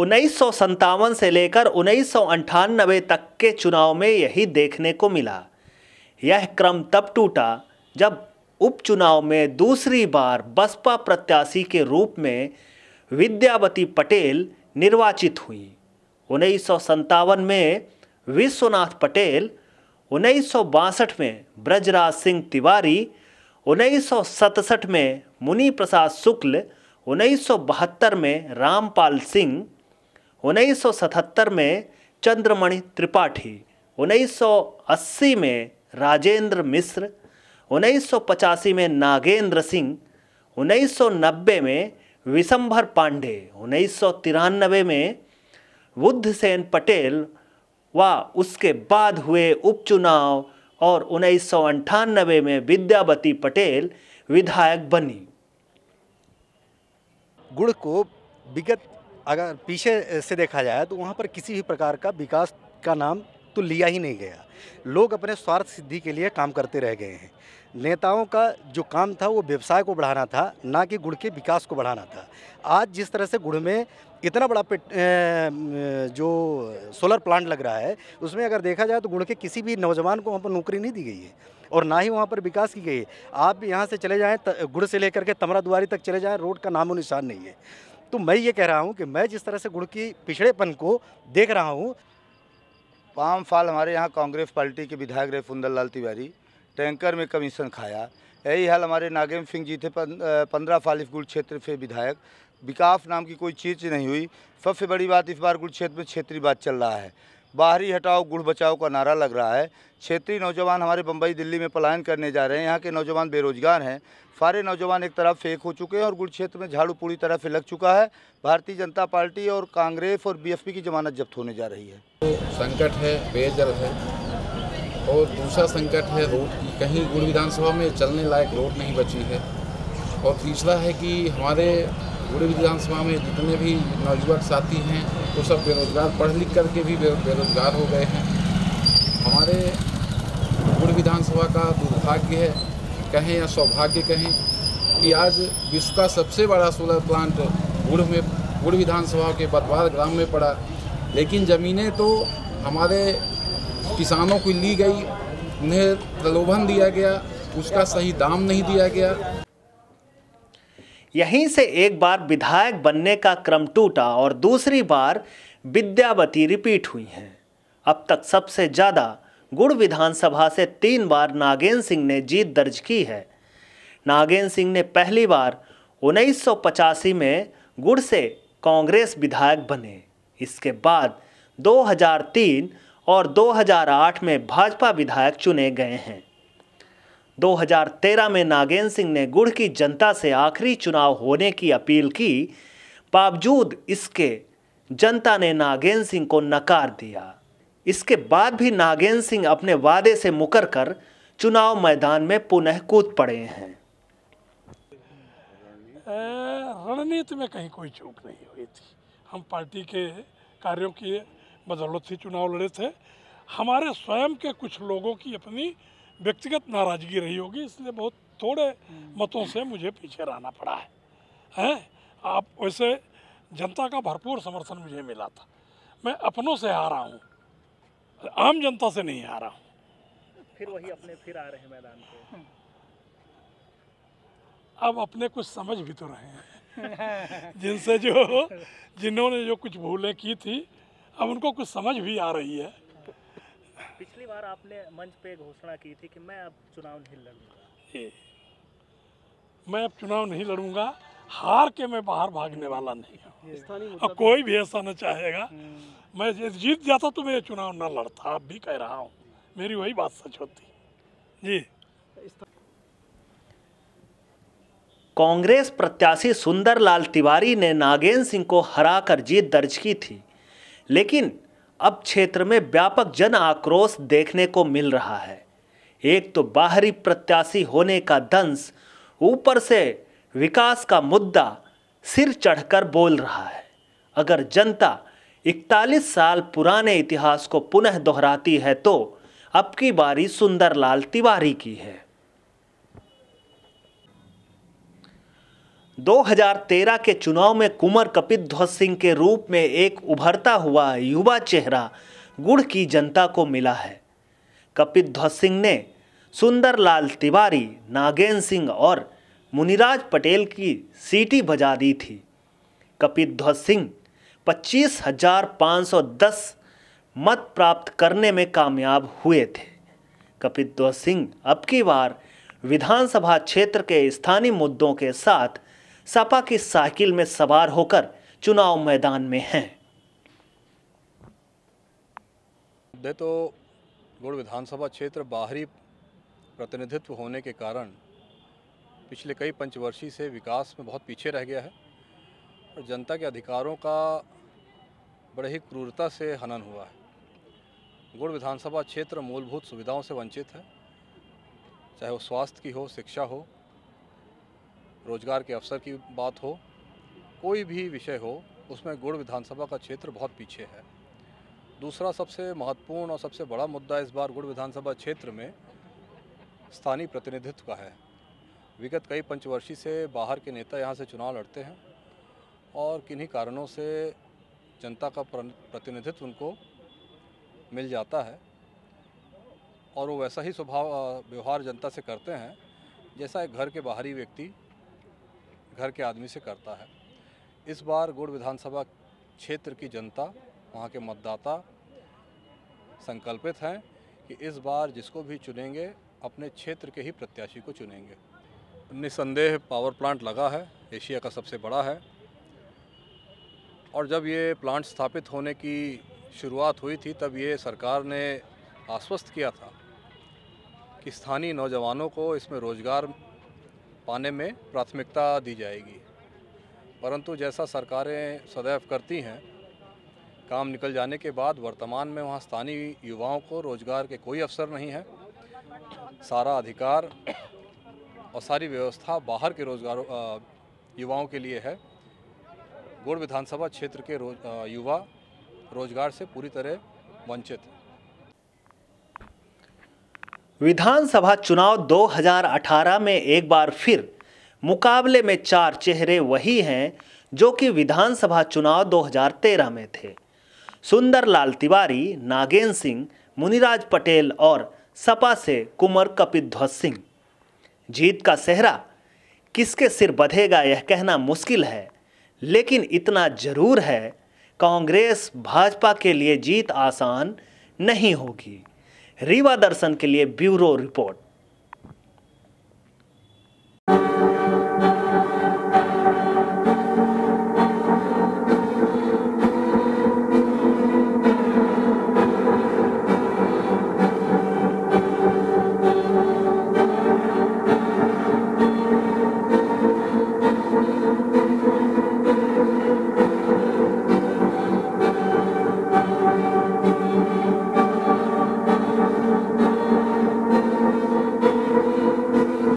उन्नीस से लेकर उन्नीस तक के चुनाव में यही देखने को मिला यह क्रम तब टूटा जब उपचुनाव में दूसरी बार बसपा प्रत्याशी के रूप में विद्यावती पटेल निर्वाचित हुई उन्नीस में विश्वनाथ पटेल उन्नीस में ब्रजराज सिंह तिवारी उन्नीस में मुनि प्रसाद शुक्ल उन्नीस में रामपाल सिंह 1977 में चंद्रमणि त्रिपाठी 1980 में राजेंद्र मिश्र 1985 में नागेंद्र सिंह 1990 में विशंभर पांडे उन्नीस में बुद्धसेन पटेल व उसके बाद हुए उपचुनाव और उन्नीस में विद्यावती पटेल विधायक बनी गुड़ को विगत अगर पीछे से देखा जाए तो वहाँ पर किसी भी प्रकार का विकास का नाम तो लिया ही नहीं गया लोग अपने स्वार्थ सिद्धि के लिए काम करते रह गए हैं नेताओं का जो काम था वो व्यवसाय को बढ़ाना था ना कि गुड़ के विकास को बढ़ाना था आज जिस तरह से गुड़ में इतना बड़ा पेट जो सोलर प्लांट लग रहा है उसमें अगर देखा जाए तो गुड़ के किसी भी नौजवान को वहाँ पर नौकरी नहीं दी गई है और ना ही वहाँ पर विकास की गई है आप यहाँ से चले जाएँ गुड़ से लेकर के तमरा दुआरी तक चले जाएँ रोड का नामो निशान नहीं है तो मैं ये कह रहा हूँ कि मैं जिस तरह से गुड़ की पिछड़ेपन को देख रहा हूँ पाम फाल हमारे यहाँ कांग्रेस पार्टी के विधायक रहे सुंदर लाल तिवारी टैंकर में कमीशन खाया यही हाल हमारे नागेम सिंह जी थे पंद्रह फाल इस गुड़ क्षेत्र से विधायक विकास नाम की कोई चीज़ नहीं हुई सबसे बड़ी बात इस बार गुड़ क्षेत्र में क्षेत्रीय बात चल रहा है बाहरी हटाओ गुड़ बचाओ का नारा लग रहा है क्षेत्रीय नौजवान हमारे बम्बई दिल्ली में पलायन करने जा रहे हैं यहाँ के नौजवान बेरोजगार हैं सारे नौजवान एक तरफ फेंक हो चुके हैं और गुड़ क्षेत्र में झाड़ू पूरी तरह से लग चुका है भारतीय जनता पार्टी और कांग्रेस और बीएसपी की जमानत जब्त होने जा रही है संकट है पेयजल है और दूसरा संकट है रोड की कहीं गुड़ विधानसभा में चलने लायक रोड नहीं बची है और तीसरा है कि हमारे गुड़ विधानसभा में जितने भी नौजवान साथी हैं वो सब बेरोज़गार पढ़ लिख करके भी बेरोज़गार हो गए हैं हमारे गुड़ विधानसभा का दुर्भाग्य है कहें या सौभाग्य कहें कि आज विश्व का सबसे बड़ा सोलर प्लांट गुड़ में गुड़ विधानसभा के बदवार ग्राम में पड़ा लेकिन ज़मीनें तो हमारे किसानों को ली गई उन्हें प्रलोभन दिया गया उसका सही दाम नहीं दिया गया यहीं से एक बार विधायक बनने का क्रम टूटा और दूसरी बार विद्यावती रिपीट हुई हैं अब तक सबसे ज़्यादा गुड़ विधानसभा से तीन बार नागेंद्र सिंह ने जीत दर्ज की है नागेंद्र सिंह ने पहली बार उन्नीस में गुड़ से कांग्रेस विधायक बने इसके बाद 2003 और 2008 में भाजपा विधायक चुने गए हैं 2013 में नागेंद्र सिंह ने गुड़ की जनता से आखिरी चुनाव होने की अपील की बावजूद इसके जनता ने नागेंद्र सिंह को नकार दिया इसके बाद भी नागेंद्र सिंह अपने वादे से मुकर कर चुनाव मैदान में पुनः कूद पड़े हैं रणनीति में कहीं कोई चूक नहीं हुई थी हम पार्टी के कार्यों की बदौलत ही चुनाव लड़े थे हमारे स्वयं के कुछ लोगों की अपनी व्यक्तिगत नाराज़गी रही होगी इसलिए बहुत थोड़े मतों से मुझे पीछे रहना पड़ा है हैं आप वैसे जनता का भरपूर समर्थन मुझे मिला था मैं अपनों से आ रहा हूँ आम जनता से नहीं रहा हूँ फिर वही अपने फिर आ रहे हैं मैदान पे हम्म। अब अपने कुछ समझ भी तो रहे हैं जिनसे जो जिन्होंने जो कुछ भूलें की थी अब उनको कुछ समझ भी आ रही है बार आपने मंच पे घोषणा की थी कि मैं अब चुनाव नहीं लड़ूंगा मैं अब चुनाव नहीं लड़ूंगा हार के मैं बाहर भागने वाला नहीं हूँ अब तो कोई भी ऐसा न चाहेगा हम्म। मैं जीत जाता तो मैं चुनाव ना लड़ता अब भी कह रहा हूँ मेरी वही बात सच होती जी कांग्रेस प्रत्याशी सुंदरलाल तिवारी ने नागेंद्र सिंह को हराकर जीत दर्ज की थी लेकिन अब क्षेत्र में व्यापक जन आक्रोश देखने को मिल रहा है एक तो बाहरी प्रत्याशी होने का दंश ऊपर से विकास का मुद्दा सिर चढ़कर बोल रहा है अगर जनता 41 साल पुराने इतिहास को पुनः दोहराती है तो अब की बारी सुंदरलाल तिवारी की है 2013 के चुनाव में कुंवर कपित ध्वज सिंह के रूप में एक उभरता हुआ युवा चेहरा गुड़ की जनता को मिला है कपित ध्वज सिंह ने सुंदरलाल तिवारी नागेंद्र सिंह और मुनिराज पटेल की सीटी बजा दी थी कपित ध्वज सिंह पच्चीस हजार पाँच सौ दस मत प्राप्त करने में कामयाब हुए थे कपित ध्वज सिंह अब की बार विधानसभा क्षेत्र के स्थानीय मुद्दों के साथ सपा की साइकिल में सवार होकर चुनाव मैदान में हैं तो गुड़ विधानसभा क्षेत्र बाहरी प्रतिनिधित्व होने के कारण पिछले कई पंचवर्षीय से विकास में बहुत पीछे रह गया है और जनता के अधिकारों का बड़े ही क्रूरता से हनन हुआ है गुड़ विधानसभा क्षेत्र मूलभूत सुविधाओं से वंचित है चाहे वो स्वास्थ्य की हो शिक्षा हो रोजगार के अवसर की बात हो कोई भी विषय हो उसमें गुड़ विधानसभा का क्षेत्र बहुत पीछे है दूसरा सबसे महत्वपूर्ण और सबसे बड़ा मुद्दा इस बार गुड़ विधानसभा क्षेत्र में स्थानीय प्रतिनिधित्व का है विगत कई पंचवर्षीय से बाहर के नेता यहाँ से चुनाव लड़ते हैं और किन्हीं कारणों से जनता का प्रतिनिधित्व उनको मिल जाता है और वो वैसा ही स्वभाव व्यवहार जनता से करते हैं जैसा एक घर के बाहरी व्यक्ति घर के आदमी से करता है इस बार गुड़ विधानसभा क्षेत्र की जनता वहाँ के मतदाता संकल्पित हैं कि इस बार जिसको भी चुनेंगे अपने क्षेत्र के ही प्रत्याशी को चुनेंगे निसंदेह पावर प्लांट लगा है एशिया का सबसे बड़ा है और जब ये प्लांट स्थापित होने की शुरुआत हुई थी तब ये सरकार ने आश्वस्त किया था कि स्थानीय नौजवानों को इसमें रोज़गार पाने में प्राथमिकता दी जाएगी परंतु जैसा सरकारें सदैव करती हैं काम निकल जाने के बाद वर्तमान में वहाँ स्थानीय युवाओं को रोजगार के कोई अवसर नहीं है सारा अधिकार और सारी व्यवस्था बाहर के रोजगार युवाओं के लिए है गुड़ विधानसभा क्षेत्र के रोज, युवा रोजगार से पूरी तरह वंचित विधानसभा चुनाव 2018 में एक बार फिर मुकाबले में चार चेहरे वही हैं जो कि विधानसभा चुनाव 2013 में थे सुंदरलाल तिवारी नागेंद्र सिंह मुनिराज पटेल और सपा से कुंवर कपिध्वज सिंह जीत का सेहरा किसके सिर बधेगा यह कहना मुश्किल है लेकिन इतना जरूर है कांग्रेस भाजपा के लिए जीत आसान नहीं होगी रीवा दर्शन के लिए ब्यूरो रिपोर्ट